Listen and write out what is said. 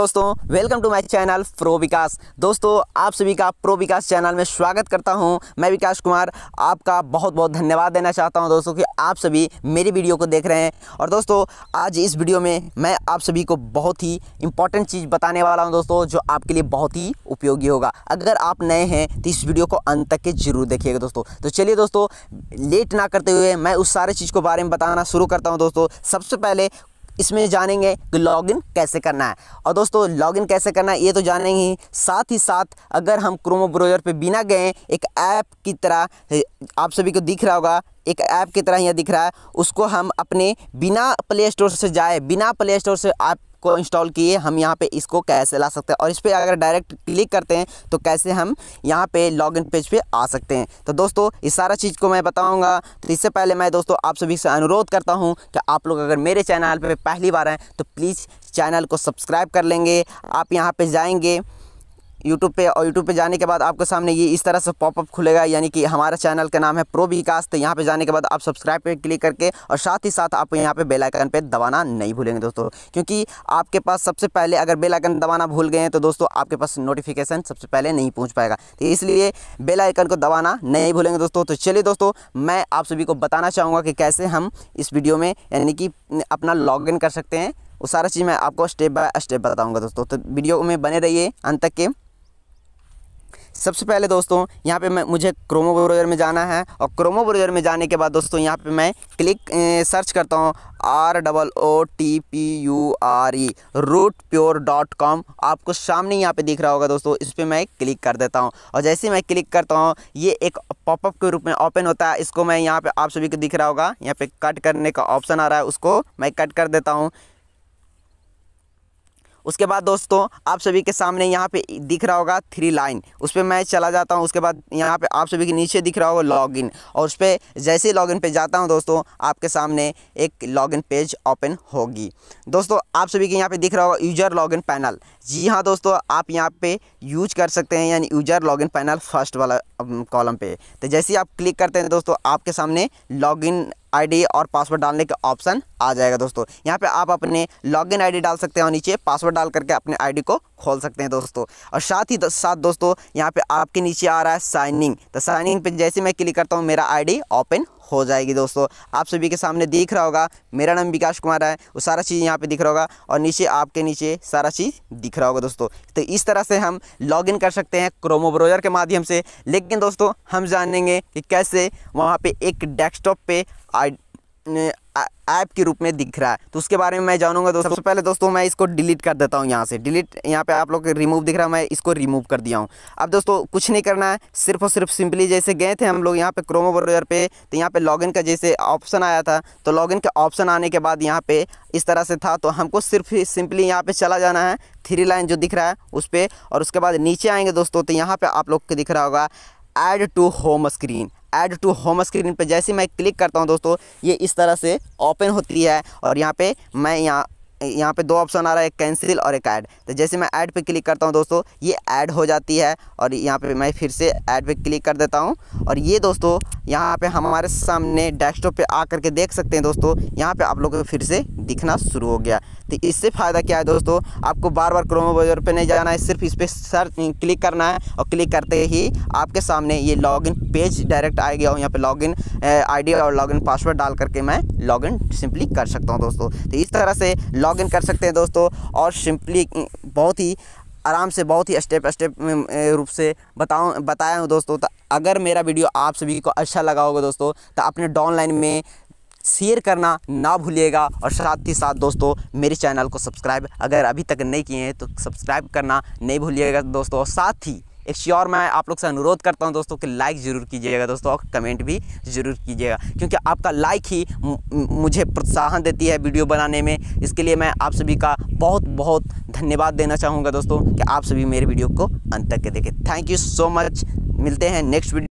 दोस्तों welcome to my channel pro Vikas दोस्तों आप सभी का प्रो विकास चैनल में स्वागत करता हूं मैं विकास कुमार आपका बहुत बहुत धन्यवाद देना चाहता हूं दोस्तों कि आप सभी मेरी वीडियो को देख रहे हैं और दोस्तों आज इस वीडियो में मैं आप सभी को बहुत ही इंपॉर्टेंट चीज़ बताने वाला हूँ दोस्तों जो आपके लिए बहुत ही उपयोगी होगा अगर आप नए हैं तो इस वीडियो को अंत तक के जरूर देखिएगा दोस्तों तो चलिए दोस्तों लेट ना करते हुए मैं उस सारे चीज़ को बारे में बताना शुरू करता हूँ दोस्तों सबसे पहले इसमें जानेंगे कि लॉगिन कैसे करना है और दोस्तों लॉगिन कैसे करना है ये तो जानेंगे ही साथ ही साथ अगर हम क्रोमो ब्रोजर पे बिना गए एक ऐप की तरह आप सभी को दिख रहा होगा एक ऐप की तरह यहाँ दिख रहा है उसको हम अपने बिना प्ले स्टोर से जाए बिना प्ले स्टोर से आप को इंस्टॉल किए हम यहाँ पे इसको कैसे ला सकते हैं और इस पर अगर डायरेक्ट क्लिक करते हैं तो कैसे हम यहाँ पे लॉगिन पेज पे आ सकते हैं तो दोस्तों इस सारा चीज़ को मैं बताऊँगा तो इससे पहले मैं दोस्तों आप सभी से अनुरोध करता हूँ कि आप लोग अगर मेरे चैनल पर पहली बार हैं तो प्लीज़ चैनल को सब्सक्राइब कर लेंगे आप यहाँ पर जाएँगे यूट्यूब पे और यूट्यूब पे जाने के बाद आपके सामने ये इस तरह से पॉपअप खुलेगा यानी कि हमारा चैनल का नाम है प्रो विकास तो यहाँ पे जाने के बाद आप सब्सक्राइब पे क्लिक करके और साथ ही साथ आप यहाँ पे बेल आइकन पे दबाना नहीं भूलेंगे दोस्तों क्योंकि आपके पास सबसे पहले अगर बेल आइकन दबाना भूल गए हैं तो दोस्तों आपके पास नोटिफिकेशन सबसे पहले नहीं पहुँच पाएगा तो इसलिए बेल आइकन को दबाना नहीं भूलेंगे दोस्तों तो चलिए दोस्तों मैं आप सभी को बताना चाहूँगा कि कैसे हम इस वीडियो में यानी कि अपना लॉग कर सकते हैं वो सारा चीज़ मैं आपको स्टेप बाय स्टेप बताऊँगा दोस्तों तो वीडियो में बने रहिए अंत तक के सबसे पहले दोस्तों यहाँ पे मैं मुझे क्रोमो ब्राउज़र में जाना है और क्रोमो ब्राउज़र में जाने के बाद दोस्तों यहाँ पे मैं क्लिक ए, सर्च करता हूँ R double O T P U R E root pure dot com आपको सामने यहाँ पे दिख रहा होगा दोस्तों इस पर मैं क्लिक कर देता हूँ और जैसे मैं क्लिक करता हूँ ये एक पॉपअप के रूप में ओपन होता है इसको मैं यहाँ पर आप सभी को दिख रहा होगा यहाँ पर कट करने का ऑप्शन आ रहा है उसको मैं कट कर देता हूँ उसके बाद दोस्तों आप सभी के सामने यहाँ पे दिख रहा होगा थ्री लाइन उस पर मैं चला जाता हूँ उसके बाद यहाँ पे आप सभी के नीचे दिख रहा होगा लॉगिन और उस पर जैसे लॉगिन पे जाता हूँ दोस्तों आपके सामने एक लॉगिन पेज ओपन होगी दोस्तों आप सभी के यहाँ पे दिख रहा होगा यूजर लॉगिन पैनल जी हाँ दोस्तों आप यहाँ पे यूज कर सकते हैं यानी यूजर लॉगिन पैनल फर्स्ट वाला कॉलम um, पे तो जैसे ही आप क्लिक करते हैं दोस्तों आपके सामने लॉगिन आईडी और पासवर्ड डालने का ऑप्शन आ जाएगा दोस्तों यहाँ पे आप अपने लॉगिन आईडी डाल सकते हैं और नीचे पासवर्ड डाल करके अपने आईडी को खोल सकते हैं दोस्तों और साथ ही साथ दोस्तों यहाँ पे आपके नीचे आ रहा है साइनिंग तो साइनिंग पे जैसे मैं क्लिक करता हूँ मेरा आईडी ओपन हो जाएगी दोस्तों आप सभी के सामने दिख रहा होगा मेरा नाम विकास कुमार है वो सारा चीज़ यहाँ पे दिख रहा होगा और नीचे आपके नीचे सारा चीज़ दिख रहा होगा दोस्तों तो इस तरह से हम लॉगिन कर सकते हैं क्रोमो ब्राउज़र के माध्यम से लेकिन दोस्तों हम जानेंगे कि कैसे वहाँ पर एक डेस्कटॉप पर आई ऐप के रूप में दिख रहा है तो उसके बारे में मैं जानूंगा दोस्तों सबसे पहले दोस्तों मैं इसको डिलीट कर देता हूँ यहाँ से डिलीट यहाँ पे आप लोग रिमूव दिख रहा है मैं इसको रिमूव कर दिया हूँ अब दोस्तों कुछ नहीं करना है सिर्फ और सिर्फ सिंपली जैसे गए थे हम लोग यहाँ पे क्रोमो ब्रोजर पे तो यहाँ पे लॉग का जैसे ऑप्शन आया था तो लॉग का ऑप्शन आने के बाद यहाँ पे इस तरह से था तो हमको सिर्फ सिंपली यहाँ पे चला जाना है थ्री लाइन जो दिख रहा है उस पर और उसके बाद नीचे आएंगे दोस्तों तो यहाँ पर आप लोग को दिख रहा होगा add to home screen add to home screen पे जैसे मैं क्लिक करता हूँ दोस्तों ये इस तरह से ओपन होती है और यहाँ पे मैं यहाँ यहाँ पे दो ऑप्शन आ रहा है एक कैंसिल और एक ऐड तो जैसे मैं ऐड पे क्लिक करता हूँ दोस्तों ये ऐड हो जाती है और यहाँ पे मैं फिर से ऐड पे क्लिक कर देता हूँ और ये दोस्तों यहाँ पे हमारे सामने डेस्कटॉप पे आ करके देख सकते हैं दोस्तों यहाँ पे आप लोगों को फिर से दिखना शुरू हो गया तो इससे फ़ायदा क्या है दोस्तों आपको बार बार क्रोमो ब्राउज़र पर नहीं जाना है सिर्फ इस पर सर्च क्लिक करना है और क्लिक करते ही आपके सामने ये लॉगिन पेज डायरेक्ट आ गया और यहाँ इन लॉगिन आईडी और लॉगिन पासवर्ड डाल करके मैं लॉगिन सिंपली कर सकता हूँ दोस्तों तो इस तरह से लॉग इन कर सकते हैं दोस्तों और सिंपली बहुत ही आराम से बहुत ही स्टेप स्टेप रूप से बताऊँ बताया हूँ दोस्तों तो अगर मेरा वीडियो आप सभी को अच्छा लगा होगा दोस्तों तो अपने डॉनलाइन में शेयर करना ना भूलिएगा और साथ ही साथ दोस्तों मेरे चैनल को सब्सक्राइब अगर अभी तक नहीं किए हैं तो सब्सक्राइब करना नहीं भूलिएगा दोस्तों साथ ही एक श्योर मैं आप लोग से अनुरोध करता हूँ दोस्तों कि लाइक ज़रूर कीजिएगा दोस्तों और कमेंट भी ज़रूर कीजिएगा क्योंकि आपका लाइक ही मुझे प्रोत्साहन देती है वीडियो बनाने में इसके लिए मैं आप सभी का बहुत बहुत धन्यवाद देना चाहूँगा दोस्तों कि आप सभी मेरे वीडियो को अंत तक के देखें थैंक यू सो मच मिलते हैं नेक्स्ट वीडियो